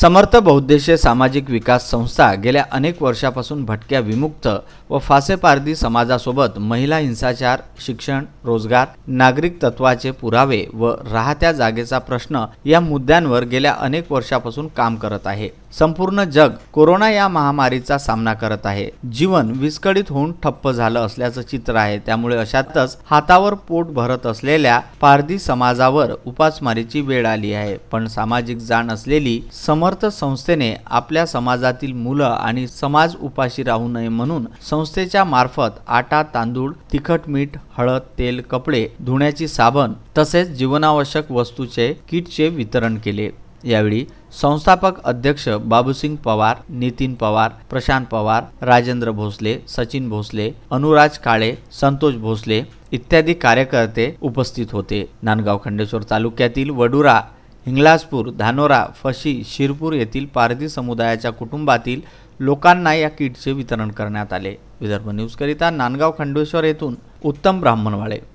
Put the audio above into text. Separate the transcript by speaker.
Speaker 1: समर्थ बहुद्देशीय सामाजिक विकास संस्था गेल्या अनेक वर्षापासून भटक्या विमुक्त व फासेपारदी समाजासोबत महिला हिंसाचार शिक्षण रोजगार नागरिक तत्वाचे पुरावे व राहत्या जागेचा प्रश्न या मुद्द्यांवर गेल्या अनेक वर्षापासून काम करत आहे संपूर्ण जग कोरोना या महामारीचा सामना करत आहे जीवन विस्कळीत होऊन ठप्प झालं असल्याचं चित्र आहे त्यामुळे अशातच हातावर पोट भरत असलेल्या पारधी समाजावर उपासमारीची वेळ आली आहे पण सामाजिक जाण असलेली सम समर्थ संस्थेने आपल्या समाजातील मुलं आणि समाज उपाशी राहू नये म्हणून संस्थेच्या मार्फत आटा तांदूळ तिखट मीठ हळद तेल कपडे धुण्याची साबण तसेच जीवनावश्यक वस्तूचे किटचे वितरण केले यावेळी संस्थापक अध्यक्ष बाबूसिंग पवार नितीन पवार प्रशांत पवार राजेंद्र भोसले सचिन भोसले अनुराज काळे संतोष भोसले इत्यादी कार्यकर्ते उपस्थित होते नांदगाव खंडेश्वर तालुक्यातील वडुरा हिंगलाजपूर धानोरा फशी शिरपूर येथील पारधी समुदायाच्या कुटुंबातील लोकांना या किटचे वितरण करण्यात आले विदर्भ न्यूजकरिता नांदगाव खंडेश्वर येथून उत्तम ब्राह्मणवाळे